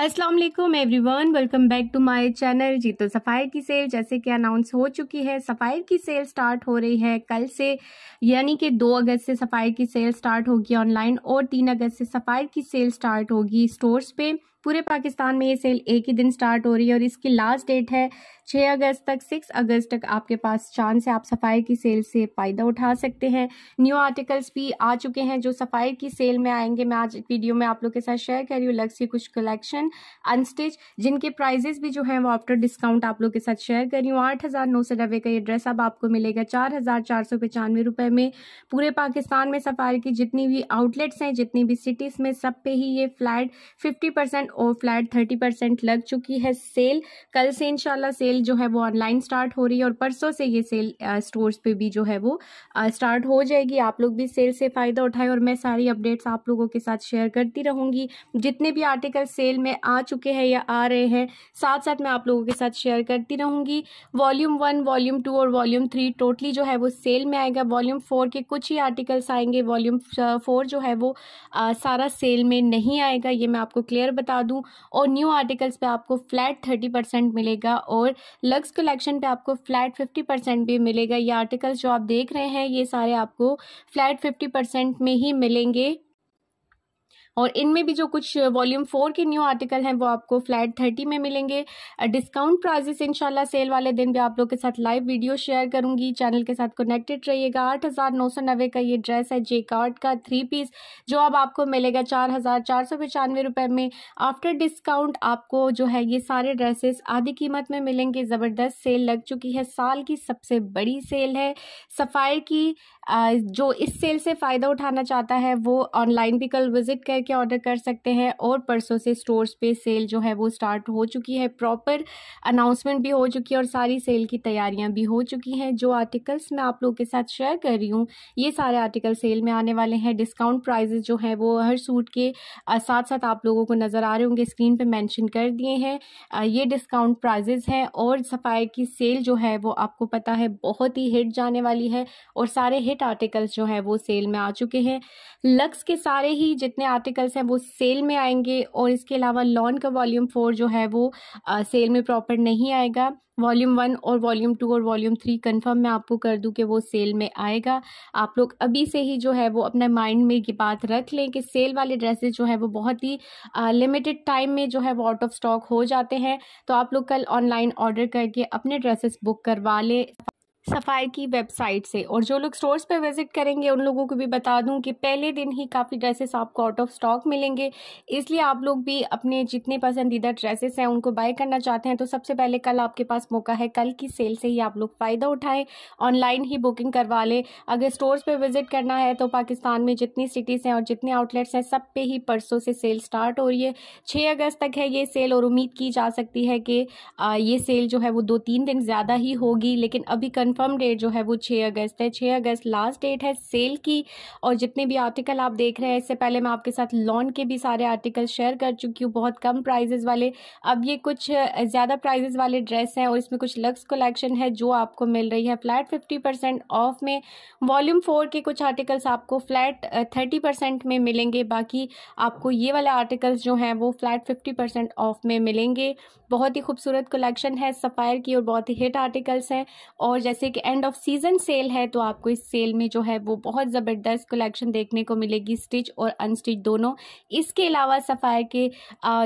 अस्सलाम वालेकुम everyone welcome back to my channel जी तो सफ़ायर की सेल जैसे कि अनाउंस हो चुकी है सफ़ायर की सेल स्टार्ट हो रही है कल से यानी कि 2 अगस्त से सफ़ायर की सेल स्टार्ट होगी ऑनलाइन और 3 अगस्त से सफ़ायर की सेल स्टार्ट होगी स्टोर्स पे पूरे पाकिस्तान में ये सेल एक ही दिन स्टार्ट हो रही है और इसकी लास्ट डेट है 6 अगस्त तक 6 अगस्त तक आपके पास चांस है आप सफ़ाई की सेल से फ़ायदा उठा सकते हैं न्यू आर्टिकल्स भी आ चुके हैं जो सफ़ाई की सेल में आएंगे मैं आज वीडियो में आप लोग के साथ शेयर कर रही हूँ लग से कुछ कलेक्शन अनस्टिच जिनके प्राइजेस भी जो हैं वो आफ्टर डिस्काउंट आप लोग के साथ शेयर कर रही हूँ आठ हज़ार नौ सौ नब्बे का ये ड्रेस अब आपको मिलेगा चार हज़ार चार सौ पचानवे रुपये में पूरे पाकिस्तान में सफ़ाई की जितनी भी आउटलेट्स हैं जितनी भी सिटीज़ में सब पे ही ये फ्लैट फिफ्टी परसेंट और फ्लैट थर्टी परसेंट लग चुकी है सेल कल से इनशाला सेल जो है वो ऑनलाइन स्टार्ट हो रही है और परसों से ये सेल स्टोर्स पे भी जो है वो स्टार्ट हो जाएगी आप लोग भी सेल से फ़ायदा उठाएं और मैं सारी अपडेट्स आप लोगों के साथ शेयर करती रहूँगी जितने भी आर्टिकल सेल में आ चुके हैं या आ रहे हैं साथ साथ मैं आप लोगों के साथ शेयर करती रहूँगी वॉल्यूम वन वॉल्यूम टू और वॉल्यूम थ्री टोटली जो है वो सेल में आएगा वॉल्यूम फोर के कुछ ही आर्टिकल्स आएंगे वॉल्यूम फोर जो है वो आ, सारा सेल में नहीं आएगा ये मैं आपको क्लियर बता बता दूं और न्यू आर्टिकल्स पे आपको फ्लैट थर्टी परसेंट मिलेगा और लक्स कलेक्शन पे आपको फ्लैट फिफ्टी परसेंट भी मिलेगा ये आर्टिकल्स जो आप देख रहे हैं ये सारे आपको फ्लैट फिफ्टी परसेंट में ही मिलेंगे और इनमें भी जो कुछ वॉल्यूम फोर के न्यू आर्टिकल हैं वो आपको फ्लैट थर्टी में मिलेंगे डिस्काउंट प्राइजेस इनशाला सेल वाले दिन भी आप लोग के साथ लाइव वीडियो शेयर करूंगी चैनल के साथ कनेक्टेड रहिएगा आठ हज़ार नौ सौ नब्बे का ये ड्रेस है जे कार्ड का थ्री पीस जो अब आपको मिलेगा चार हज़ार चार सौ पचानवे रुपये में आफ्टर डिस्काउंट आपको जो है ये सारे ड्रेसेस आधी कीमत में मिलेंगे ज़बरदस्त सेल लग चुकी है साल की सबसे बड़ी सेल है सफ़ाई की जो इस सेल से फ़ायदा उठाना चाहता है वो ऑनलाइन भी कल विज़िट करके करके ऑर्डर कर सकते हैं और परसों से स्टोर्स पे सेल जो है वो स्टार्ट हो चुकी है प्रॉपर अनाउंसमेंट भी हो चुकी है और सारी सेल की तैयारियां भी हो चुकी हैं जो आर्टिकल्स मैं आप लोगों के साथ शेयर कर रही हूँ ये सारे आर्टिकल सेल में आने वाले हैं डिस्काउंट प्राइजेज जो है वो हर सूट के साथ साथ आप लोगों को नज़र आ रहे होंगे स्क्रीन पर मैंशन कर दिए हैं ये डिस्काउंट प्राइजेज हैं और सफाई की सेल जो है वो आपको पता है बहुत ही हिट जाने वाली है और सारे हिट आर्टिकल्स जो है वो सेल में आ चुके हैं लक्स के सारे ही जितने आर्टिकल आर्टिकल्स हैं वो सेल में आएंगे और इसके अलावा लॉन का वॉल्यूम फोर जो है वो आ, सेल में प्रॉपर नहीं आएगा वॉल्यूम वन और वॉल्यूम टू और वॉल्यूम थ्री कंफर्म मैं आपको कर दूं कि वो सेल में आएगा आप लोग अभी से ही जो है वो अपने माइंड में ये बात रख लें कि सेल वाले ड्रेसेस जो है वो बहुत ही लिमिटेड टाइम में जो है वो आउट ऑफ स्टॉक हो जाते हैं तो आप लोग कल ऑनलाइन ऑर्डर करके अपने ड्रेसेस बुक करवा लें सफ़ाई की वेबसाइट से और जो लोग स्टोर्स पे विज़िट करेंगे उन लोगों को भी बता दूं कि पहले दिन ही काफ़ी ड्रेसेस आपको आउट ऑफ स्टॉक मिलेंगे इसलिए आप लोग भी अपने जितने पसंदीदा ड्रेसेस हैं उनको बाय करना चाहते हैं तो सबसे पहले कल आपके पास मौका है कल की सेल से ही आप लोग फ़ायदा उठाएं ऑनलाइन ही बुकिंग करवा लें अगर स्टोर्स पर विज़िट करना है तो पाकिस्तान में जितनी सिटीज़ हैं और जितने आउटलेट्स हैं सब पे ही परसों से सेल स्टार्ट हो रही है छः अगस्त तक है ये सेल और उम्मीद की जा सकती है कि ये सेल जो है वो दो तीन दिन ज़्यादा ही होगी लेकिन अभी कंफर्म डेट जो है वो छः अगस्त है छः अगस्त लास्ट डेट है सेल की और जितने भी आर्टिकल आप देख रहे हैं इससे पहले मैं आपके साथ लॉन के भी सारे आर्टिकल शेयर कर चुकी हूँ बहुत कम प्राइजेज़ वाले अब ये कुछ ज़्यादा प्राइजेज़ वाले ड्रेस हैं और इसमें कुछ लक्स कलेक्शन है जो आपको मिल रही है फ्लैट फिफ्टी परसेंट ऑफ में वॉल्यूम फोर के कुछ आर्टिकल्स आपको फ्लैट थर्टी परसेंट में मिलेंगे बाकी आपको ये वाले आर्टिकल्स जो हैं वो फ्लैट फिफ्टी परसेंट ऑफ में मिलेंगे बहुत ही खूबसूरत कलेक्शन है सफ़ायर की और बहुत ही हिट आर्टिकल्स हैं और जैसे जैसे कि एंड ऑफ सीजन सेल है तो आपको इस सेल में जो है वो बहुत ज़बरदस्त कलेक्शन देखने को मिलेगी स्टिच और अनस्टिच दोनों इसके अलावा सफ़ायर के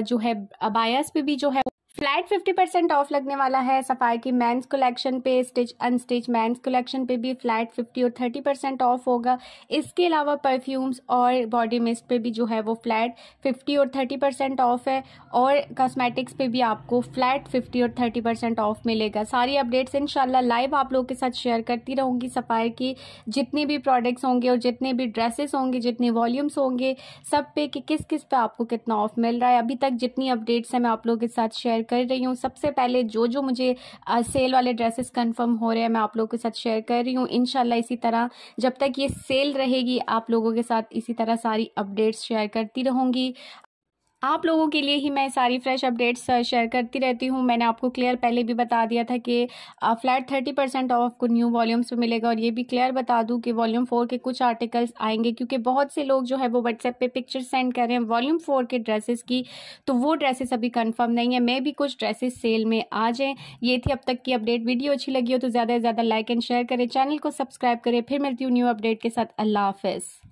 जो है अबायस पे भी जो है फ्लैट फिफ्टी परसेंट ऑफ लगने वाला है सफाई की मेंस कलेक्शन पे स्टिच अनस्टिच मेंस कलेक्शन पे भी फ्लैट फिफ्टी और थर्टी परसेंट ऑफ होगा इसके अलावा परफ्यूम्स और बॉडी मिस्ट पे भी जो है वो फ्लैट फिफ्टी और थर्टी परसेंट ऑफ है और कॉस्मेटिक्स पे भी आपको फ्लैट फिफ्टी और थर्टी परसेंट ऑफ मिलेगा सारी अपडेट्स इन लाइव आप लोगों के साथ शेयर करती रहूँगी सफाई की जितने भी प्रोडक्ट्स होंगे और जितने भी ड्रेसेस होंगे जितने वॉल्यूम्स होंगे सब पे कि किस किस पे आपको कितना ऑफ मिल रहा है अभी तक जितनी अपडेट्स हैं मैं आप लोगों के साथ शेयर कर रही हूँ सबसे पहले जो जो मुझे आ, सेल वाले ड्रेसेस कंफर्म हो रहे हैं मैं आप लोगों के साथ शेयर कर रही हूँ इन इसी तरह जब तक ये सेल रहेगी आप लोगों के साथ इसी तरह सारी अपडेट्स शेयर करती रहूँगी आप लोगों के लिए ही मैं सारी फ्रेश अपडेट्स शेयर करती रहती हूँ मैंने आपको क्लियर पहले भी बता दिया था कि फ्लैट थर्टी परसेंट ऑफ को न्यू वॉल्यूम्स पे मिलेगा और ये भी क्लियर बता दूँ कि वॉल्यूम फोर के कुछ आर्टिकल्स आएंगे क्योंकि बहुत से लोग जो है वो व्हाट्सएप पे पिक्चर सेंड कर रहे हैं वॉल्यूम फोर के ड्रेसेस की तो वो ड्रेसेस अभी कन्फर्म नहीं है मैं भी कुछ ड्रेसेस सेल में आ जाएँ ये थी अब तक की अपडेट वीडियो अच्छी लगी हो तो ज़्यादा से ज़्यादा लाइक एंड शेयर करें चैनल को सब्सक्राइब करें फिर मिलती हूँ न्यू अपडेट के साथ अल्लाह हाफिज़